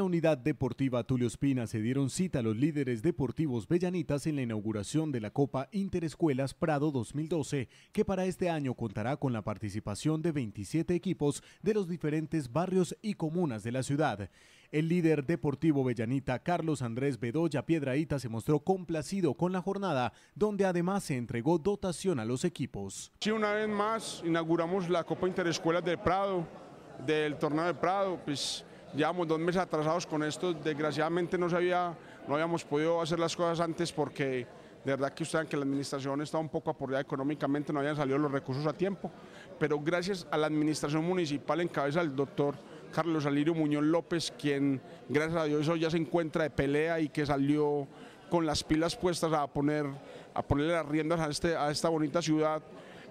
la unidad deportiva Tulio Espina se dieron cita a los líderes deportivos bellanitas en la inauguración de la Copa Interescuelas Prado 2012, que para este año contará con la participación de 27 equipos de los diferentes barrios y comunas de la ciudad. El líder deportivo bellanita Carlos Andrés Bedoya Piedraíta se mostró complacido con la jornada, donde además se entregó dotación a los equipos. Si una vez más inauguramos la Copa Interescuelas de Prado, del torneo de Prado, pues llevamos dos meses atrasados con esto, desgraciadamente no, no habíamos podido hacer las cosas antes porque de verdad que ustedes, que la administración estaba un poco apurada económicamente, no habían salido los recursos a tiempo, pero gracias a la administración municipal en cabeza del doctor Carlos Alirio Muñoz López, quien gracias a Dios hoy ya se encuentra de pelea y que salió con las pilas puestas a poner a ponerle las riendas a, este, a esta bonita ciudad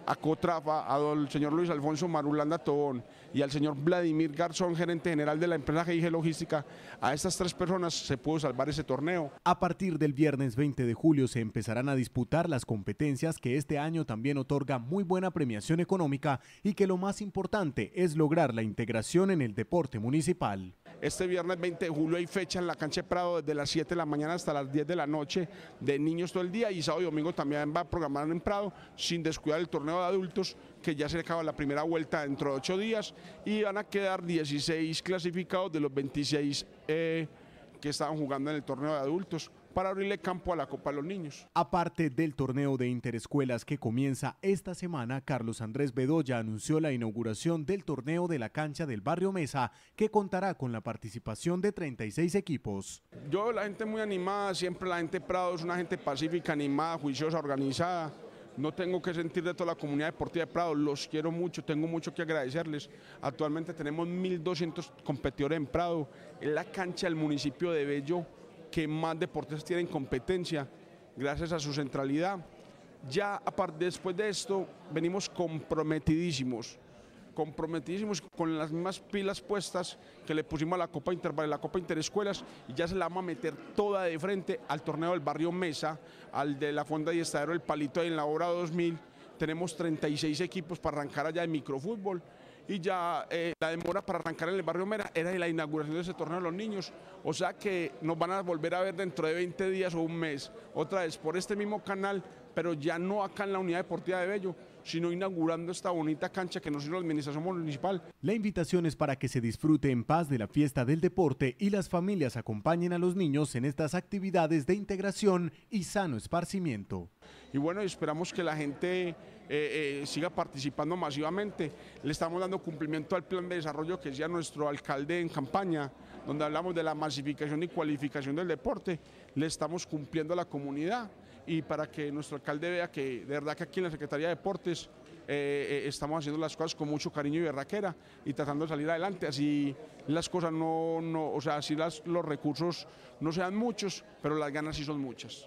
a Cotrafa, al señor Luis Alfonso Marulanda Tobón y al señor Vladimir Garzón, gerente general de la empresa GIG Logística, a estas tres personas se pudo salvar ese torneo. A partir del viernes 20 de julio se empezarán a disputar las competencias que este año también otorga muy buena premiación económica y que lo más importante es lograr la integración en el deporte municipal. Este viernes 20 de julio hay fecha en la cancha de Prado desde las 7 de la mañana hasta las 10 de la noche de niños todo el día y sábado y domingo también va a programar en Prado sin descuidar el torneo de adultos que ya se acaba la primera vuelta dentro de 8 días y van a quedar 16 clasificados de los 26 eh, que estaban jugando en el torneo de adultos para abrirle campo a la Copa a los niños. Aparte del torneo de interescuelas que comienza esta semana, Carlos Andrés Bedoya anunció la inauguración del torneo de la cancha del barrio Mesa, que contará con la participación de 36 equipos. Yo la gente muy animada, siempre la gente Prado es una gente pacífica, animada, juiciosa, organizada. No tengo que sentir de toda la comunidad deportiva de Prado, los quiero mucho, tengo mucho que agradecerles. Actualmente tenemos 1.200 competidores en Prado, en la cancha del municipio de Bello que más deportes tienen competencia gracias a su centralidad. Ya después de esto venimos comprometidísimos, comprometidísimos con las mismas pilas puestas que le pusimos a la Copa Interval la Copa Interescuelas y ya se la vamos a meter toda de frente al torneo del barrio Mesa, al de la Fonda y Estadero El Palito en la Obra 2000. Tenemos 36 equipos para arrancar allá de microfútbol y ya eh, la demora para arrancar en el barrio Mera era la inauguración de ese torneo de los niños, o sea que nos van a volver a ver dentro de 20 días o un mes, otra vez por este mismo canal, pero ya no acá en la unidad deportiva de Bello, sino inaugurando esta bonita cancha que nos hizo la administración municipal. La invitación es para que se disfrute en paz de la fiesta del deporte y las familias acompañen a los niños en estas actividades de integración y sano esparcimiento. Y bueno, esperamos que la gente eh, eh, siga participando masivamente. Le estamos dando cumplimiento al plan de desarrollo que ya nuestro alcalde en campaña, donde hablamos de la masificación y cualificación del deporte. Le estamos cumpliendo a la comunidad y para que nuestro alcalde vea que de verdad que aquí en la Secretaría de Deporte pues, eh, eh, estamos haciendo las cosas con mucho cariño y berraquera y tratando de salir adelante. Así las cosas no, no o sea, así los recursos no sean muchos, pero las ganas sí son muchas.